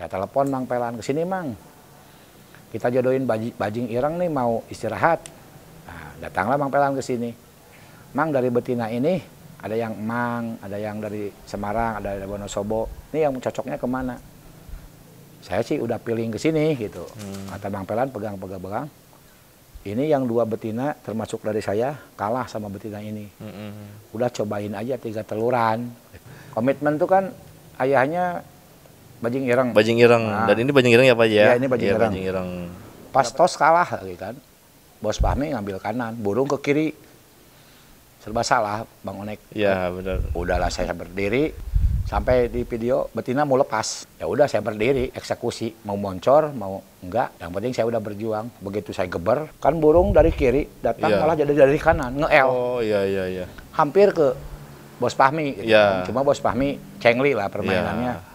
Saya telepon Mang Pelan ke sini Mang. Kita jodohin baj bajing ireng nih mau istirahat. Nah, datanglah Mang Pelan ke sini. Mang dari betina ini ada yang Mang, ada yang dari Semarang, ada dari Wonosobo. Ini yang cocoknya kemana? Saya sih udah pilih ke sini gitu. Hmm. Kata Mang Pelan pegang-pegang-pegang. Ini yang dua betina termasuk dari saya kalah sama betina ini. Hmm. hmm, hmm. Udah cobain aja tiga teluran. Komitmen tuh kan ayahnya Bajing Ireng. Bajing Ireng. Nah. Dan ini Bajing Ireng ya Pak ya? Iya ini Bajing ya, Ireng. Bajing Ireng. Pas tos kalah lagi gitu kan. Bos Pahmi ngambil kanan, burung ke kiri. Serba salah Bang Onek. Iya benar. Udahlah saya berdiri, sampai di video betina mau lepas ya udah saya berdiri eksekusi mau moncor mau enggak yang penting saya udah berjuang begitu saya geber kan burung dari kiri datang ya. malah jadi dari kanan ngel oh iya iya iya hampir ke bos Pahmi gitu. Iya. Kan. cuma bos Pahmi cengli lah permainannya Ya.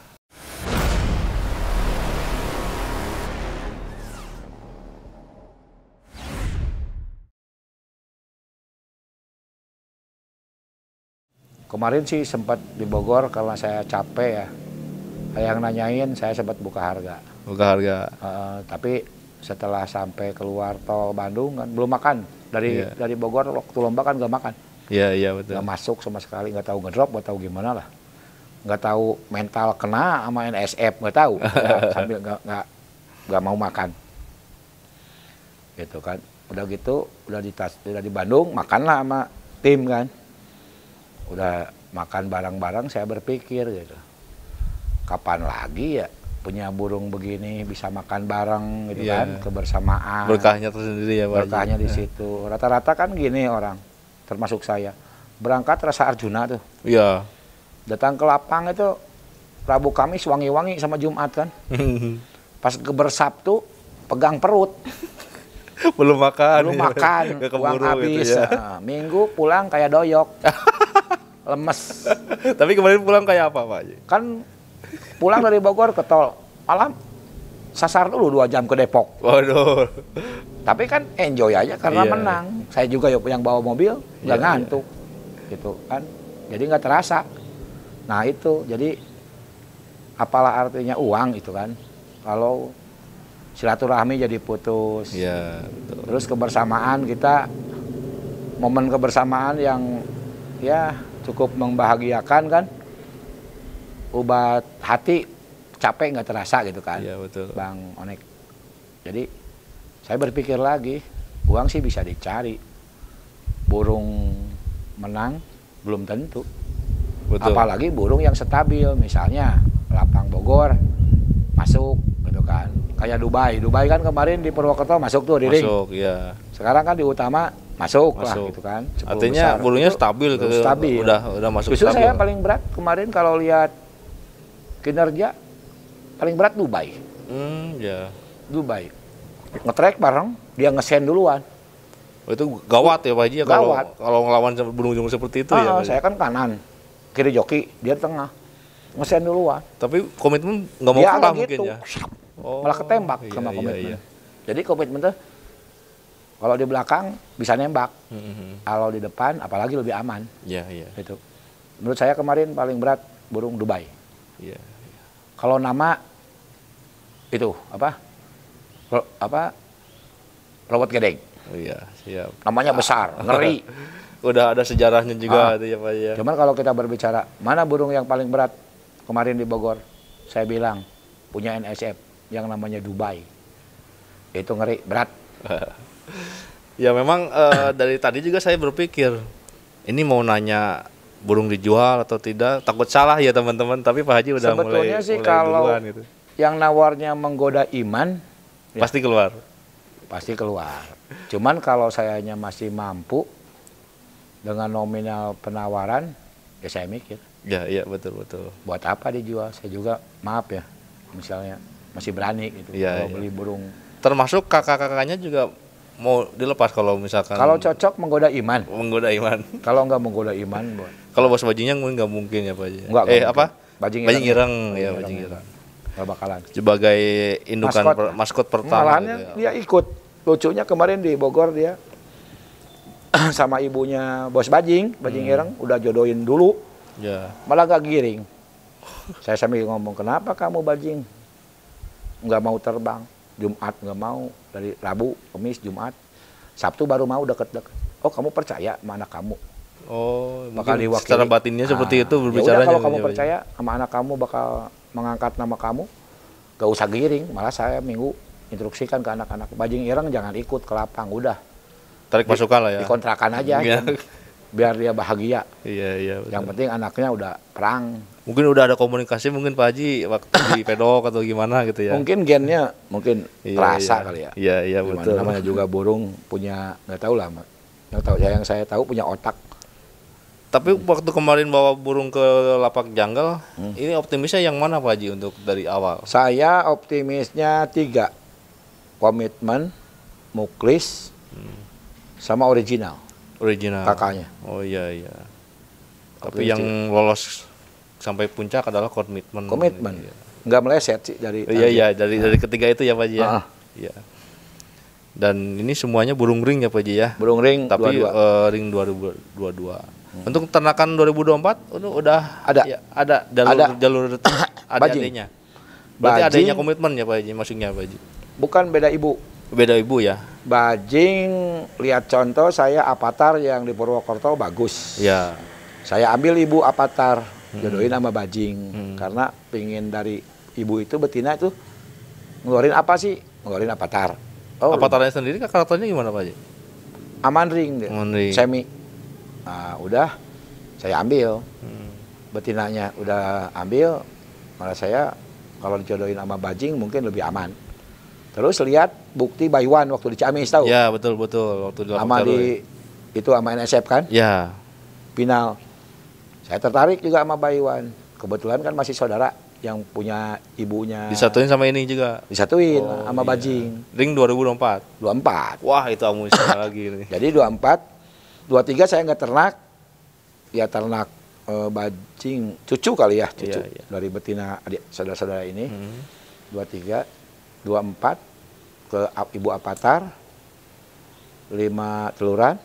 Kemarin sih sempat di Bogor karena saya capek ya. Yang nanyain saya sempat buka harga. Buka harga. Uh, tapi setelah sampai keluar tol Bandung kan belum makan. Dari yeah. dari Bogor waktu lomba kan gak makan. Iya yeah, iya yeah, betul. Gak masuk sama sekali, nggak tahu ngedrop, nggak tahu gimana lah. Nggak tahu mental kena sama NSF nggak tahu. ya, sambil nggak nggak nggak mau makan. Gitu kan. Udah gitu udah di tas, udah di Bandung makanlah sama tim kan udah makan barang-barang saya berpikir gitu kapan lagi ya punya burung begini bisa makan bareng gitu yeah. kan kebersamaan berkahnya tersendiri ya Pak berkahnya di iya. situ rata-rata kan gini orang termasuk saya berangkat rasa Arjuna tuh iya yeah. datang ke lapang itu Rabu Kamis wangi-wangi sama Jumat kan pas ke bersabtu pegang perut belum makan belum makan uang gitu habis ya. nah, minggu pulang kayak doyok lemes. Tapi kemarin pulang kayak apa Pak? Kan pulang dari Bogor ke tol alam sasar dulu dua jam ke Depok. Waduh. Tapi kan enjoy aja karena yeah. menang. Saya juga yang bawa mobil nggak iya, yeah, iya. ngantuk, yeah. gitu kan. Jadi nggak terasa. Nah itu jadi apalah artinya uang itu kan. Kalau silaturahmi jadi putus. Yeah, iya, Terus kebersamaan kita momen kebersamaan yang ya cukup membahagiakan kan obat hati capek nggak terasa gitu kan ya, betul. bang onek jadi saya berpikir lagi uang sih bisa dicari burung menang belum tentu betul. apalagi burung yang stabil misalnya lapang Bogor masuk gitu kan kayak Dubai Dubai kan kemarin di Purwokerto masuk tuh diri masuk ya sekarang kan di utama masuk, masuk. lah gitu kan. Artinya besar. bulunya stabil, itu, ke, stabil. Udah udah masuk Justru stabil. saya paling berat kemarin kalau lihat kinerja paling berat Dubai. Hmm, ya. Dubai. Ngetrek bareng, dia ngesen duluan. Oh, itu gawat ya Pak Haji ya kalau kalau ngelawan burung-burung seperti itu ya, ah, ya. saya kan kanan, kiri joki, dia tengah. Ngesen duluan. Tapi komitmen nggak mau ya, kalah mungkin gitu. ya. Oh, malah ketembak oh, iya, sama iya, komitmen. Iya. Jadi komitmen tuh kalau di belakang bisa nembak, mm-hmm. kalau di depan apalagi lebih aman. Iya, yeah, iya. Yeah. Itu. Menurut saya kemarin paling berat burung Dubai. Iya. Yeah, yeah. Kalau nama itu apa? Ro, apa? Robot gedeng. Oh iya, siap. Namanya ah. besar, ngeri. Udah ada sejarahnya juga ah. itu ya Pak ya. Cuman kalau kita berbicara, mana burung yang paling berat kemarin di Bogor? Saya bilang punya NSF yang namanya Dubai. Itu ngeri, berat. ya memang uh, dari tadi juga saya berpikir ini mau nanya burung dijual atau tidak takut salah ya teman-teman tapi Pak Haji udah Sebetulnya mulai sih mulai kalau duluan, gitu. yang nawarnya menggoda iman ya. pasti ya, keluar pasti keluar cuman kalau sayanya masih mampu dengan nominal penawaran ya saya mikir ya iya betul betul buat apa dijual saya juga maaf ya misalnya masih berani gitu ya, kalau ya. beli burung termasuk kakak-kakaknya juga mau dilepas kalau misalkan kalau cocok menggoda iman menggoda iman kalau nggak menggoda iman kalau bos bajinya nggak mungkin ya pak ya? eh mungkin. apa bajing ireng, bajing ireng. ya bajing ireng nggak bakalan sebagai indukan maskot, per, maskot pertama gitu ya. dia ikut lucunya kemarin di Bogor dia sama ibunya bos bajing bajing hmm. ireng udah jodohin dulu ya. malah gak giring saya sambil ngomong kenapa kamu bajing nggak mau terbang Jumat nggak mau dari Rabu Kamis Jumat Sabtu baru mau deket-deket oh kamu percaya sama anak kamu oh bakal diwakili secara batinnya ah, seperti ah, itu ya berbicara kalau ya, kamu ya, percaya sama anak kamu bakal mengangkat nama kamu gak usah giring malah saya minggu instruksikan ke anak-anak bajing ireng jangan ikut ke lapang udah tarik masukan lah ya dikontrakan aja, iya. biar dia bahagia iya iya yang penting anaknya udah perang mungkin udah ada komunikasi mungkin Pak Haji waktu di pedok atau gimana gitu ya mungkin gennya mungkin iya, terasa iya. kali ya iya iya gimana betul namanya juga burung punya nggak tahu lah nggak tahu ya yang saya tahu punya otak tapi hmm. waktu kemarin bawa burung ke lapak janggal hmm. ini optimisnya yang mana Pak Haji untuk dari awal saya optimisnya tiga komitmen muklis hmm. sama original original kakaknya oh iya iya tapi yang lolos sampai puncak adalah komitmen. Komitmen. Ya. Nggak meleset sih dari. Iya iya dari nah. dari ketiga itu ya Pak Ji ya. Ah. ya. Dan ini semuanya burung ring ya Pak Ji ya. Burung ring. Tapi 22. Uh, eh, ring 2022. Hmm. Untuk ternakan 2024 udah udah ada ya, ada jalur ada. jalur adanya. Berarti adanya komitmen ya Pak Haji maksudnya Pak Haji. Bukan beda ibu. Beda ibu ya. Bajing lihat contoh saya Avatar yang di Purwokerto bagus. Ya. Saya ambil ibu Avatar. Hmm. jodohin sama bajing hmm. karena pingin dari ibu itu betina itu ngeluarin apa sih ngeluarin avatar oh, avatarnya sendiri karakternya gimana pak aman ring dia aman ring. semi nah, udah saya ambil hmm. betinanya udah ambil malah saya kalau dijodohin sama bajing mungkin lebih aman terus lihat bukti bayuan waktu di Ciamis tahu ya betul betul waktu di sama di itu sama NSF kan ya final saya tertarik juga sama Pak Iwan. Kebetulan kan masih saudara yang punya ibunya. Disatuin sama ini juga. Disatuin oh, sama iya. Bajing. Ring 2024. 24. Wah, itu amunisinya lagi Ini. Jadi 24 23 saya nggak ternak. Ya ternak uh, Bajing, cucu kali ya, cucu iya, iya. dari betina adik saudara-saudara ini. Hmm. 23 24 ke Ibu Apatar 5 teluran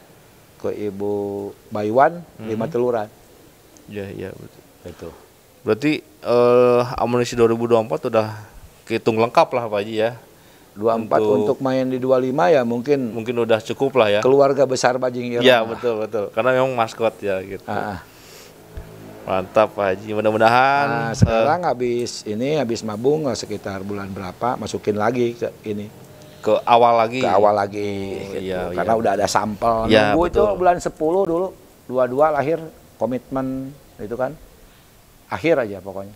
ke Ibu Baywan 5 hmm. teluran Ya, ya betul. Itu. Berarti eh, amunisi 2024 udah hitung lengkap lah Pak Haji ya. 24 untuk, untuk main di 25 ya mungkin mungkin udah cukup lah ya. Keluarga besar Bajing Ya Iya, betul betul. Karena memang maskot ya gitu. Ah. ah. Mantap Pak Haji, mudah-mudahan. Nah, sekarang uh, habis ini habis mabung sekitar bulan berapa masukin lagi ke ini ke awal lagi. Ke awal lagi. Oh, gitu. iya, Karena iya. udah ada sampel. Ya Nunggu betul. itu bulan 10 dulu. Dua-dua lahir komitmen itu kan akhir aja pokoknya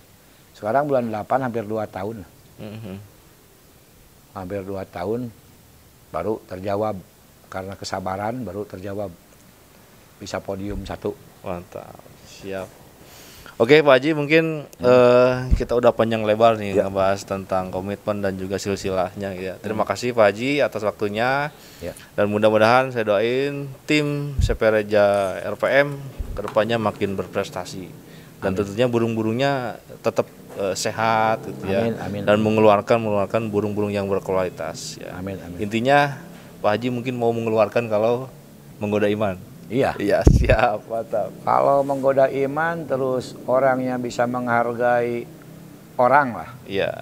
sekarang bulan 8 hampir 2 tahun mm-hmm. hampir 2 tahun baru terjawab karena kesabaran baru terjawab bisa podium satu mantap siap Oke Pak Haji mungkin hmm. uh, kita udah panjang lebar nih ya. ngebahas tentang komitmen dan juga silsilahnya ya. Terima hmm. kasih Pak Haji atas waktunya ya. dan mudah-mudahan saya doain tim Sepereja RPM kedepannya makin berprestasi dan amin. tentunya burung-burungnya tetap uh, sehat gitu amin, ya amin, dan mengeluarkan mengeluarkan burung-burung yang berkualitas ya. Amin, amin. Intinya Pak Haji mungkin mau mengeluarkan kalau menggoda iman. Iya. Iya, siap, mantap. Kalau menggoda iman terus orangnya bisa menghargai orang lah. Iya.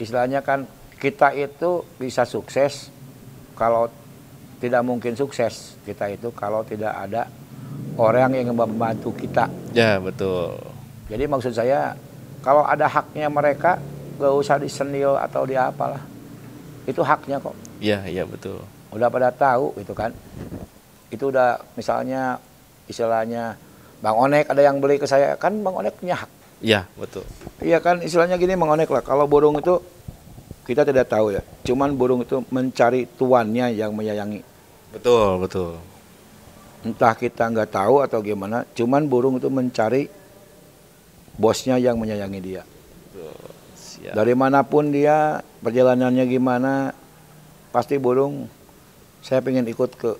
Istilahnya kan kita itu bisa sukses kalau tidak mungkin sukses kita itu kalau tidak ada orang yang membantu kita. Ya, betul. Jadi maksud saya kalau ada haknya mereka gak usah disenil atau di apalah. Itu haknya kok. Iya, iya betul. Udah pada tahu itu kan itu udah misalnya istilahnya Bang Onek ada yang beli ke saya kan Bang Onek punya hak. Iya betul. Iya kan istilahnya gini Bang Onek lah kalau burung itu kita tidak tahu ya. Cuman burung itu mencari tuannya yang menyayangi. Betul betul. Entah kita nggak tahu atau gimana. Cuman burung itu mencari bosnya yang menyayangi dia. Betul. Siap. Dari manapun dia perjalanannya gimana, pasti burung saya pengen ikut ke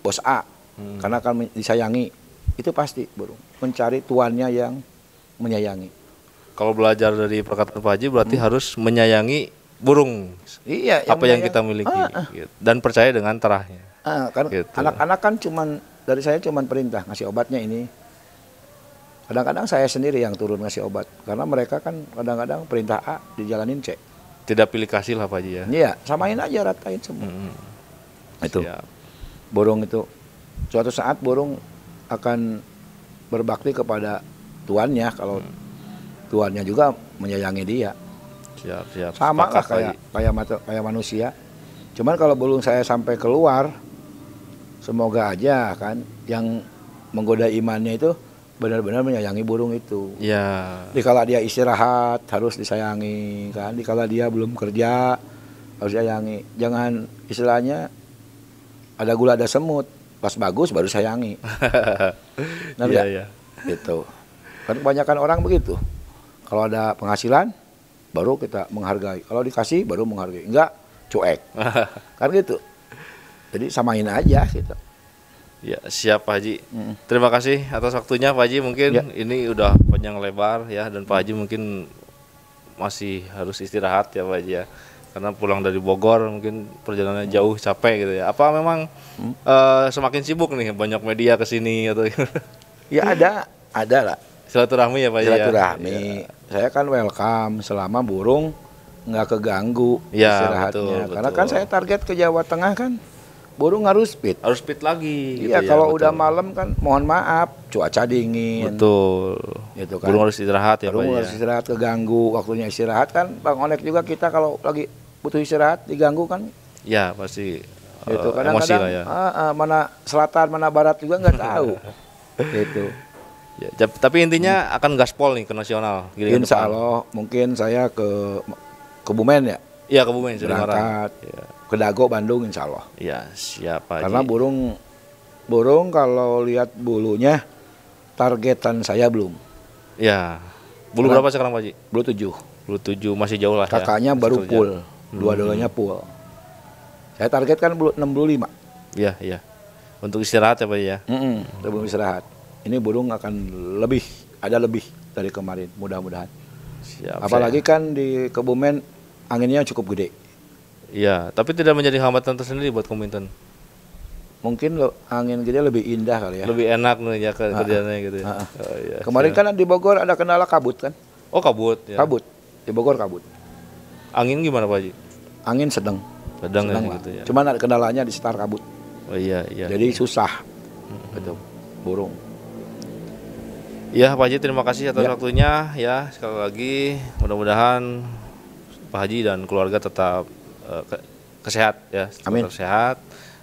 bos A hmm. karena akan disayangi itu pasti burung mencari tuannya yang menyayangi kalau belajar dari perkataan Pak Haji berarti hmm. harus menyayangi burung iya yang apa menyayang. yang kita miliki ah, ah. Gitu. dan percaya dengan terahnya ah, kan gitu. anak-anak kan cuman dari saya cuman perintah ngasih obatnya ini kadang-kadang saya sendiri yang turun ngasih obat karena mereka kan kadang-kadang perintah A dijalanin C tidak pilih kasih lah Pak Haji ya iya samain aja ratain semua hmm. itu Siap. Burung itu suatu saat burung akan berbakti kepada tuannya kalau hmm. tuannya juga menyayangi dia. Siap, siap. Sama lah kayak kayak kayak manusia. Cuman kalau burung saya sampai keluar semoga aja kan yang menggoda imannya itu benar-benar menyayangi burung itu. Iya. kalau dia istirahat harus disayangi kan, dikala dia belum kerja harus disayangi. Jangan istilahnya ada gula ada semut pas bagus baru sayangi nah, iya, iya. gitu kan kebanyakan orang begitu kalau ada penghasilan baru kita menghargai kalau dikasih baru menghargai enggak cuek kan gitu jadi samain aja gitu Ya siap Pak Haji. Mm. Terima kasih atas waktunya Pak Haji. Mungkin ya. ini udah panjang lebar ya dan Pak Haji mungkin masih harus istirahat ya Pak Haji ya karena pulang dari Bogor mungkin perjalanannya hmm. jauh capek gitu ya apa memang hmm. uh, semakin sibuk nih banyak media kesini sini atau ya ada ada lah silaturahmi ya pak ya? silaturahmi ya. saya kan welcome selama burung nggak keganggu ya, istirahatnya betul, karena kan saya target ke Jawa Tengah kan burung harus speed harus speed lagi gitu iya gitu ya, kalau betul. udah malam kan mohon maaf cuaca dingin betul itu kan burung harus istirahat ya burung harus ya. istirahat keganggu waktunya istirahat kan bang onek juga kita kalau lagi butuh istirahat diganggu kan? Ya pasti. itu eh, Kadang-kadang ya. ah, ah, mana selatan mana barat juga nggak tahu. itu Ya, tapi intinya akan gaspol nih ke nasional. Gini Insya Allah mungkin saya ke Kebumen ya. Iya Kebumen. Berangkat ya. ke Dago Bandung Insya Allah. ya siapa? Karena Haji. burung burung kalau lihat bulunya targetan saya belum. Ya. Bulu berapa sekarang Pak Ji? Bulu tujuh. Bulu tujuh masih jauh lah. Ya. Kakaknya ya, baru full dua-duanya hmm. full. Saya targetkan 65. Iya, iya. Untuk istirahat ya Pak ya? Mm -mm, sebelum istirahat. Ini burung akan lebih, ada lebih dari kemarin mudah-mudahan. Siap, Apalagi saya. kan di Kebumen anginnya cukup gede. Iya, tapi tidak menjadi hambatan tersendiri buat komitmen. Mungkin lo, angin gede lebih indah kali ya. Lebih enak nih ya kerjanya gitu. Ya. Oh, iya, Kemarin siap. kan di Bogor ada kendala kabut kan? Oh kabut. Ya. Kabut di Bogor kabut. Angin gimana Pak Haji? Angin sedang. Sedang, ya, sedang ya, gitu ya. Cuman ada kendalanya di setar kabut. Oh iya iya. Jadi iya. susah. Hmm. Betul. Burung. Iya Pak Haji terima kasih atas ya. waktunya ya sekali lagi mudah-mudahan Pak Haji dan keluarga tetap uh, ke kesehat ya Amin. tetap sehat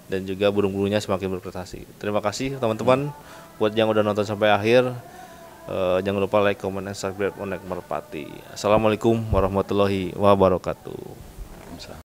dan juga burung-burungnya semakin berprestasi. Terima kasih teman-teman buat yang udah nonton sampai akhir. Uh, jangan lupa like, comment, dan subscribe untuk Merpati. Assalamualaikum warahmatullahi wabarakatuh.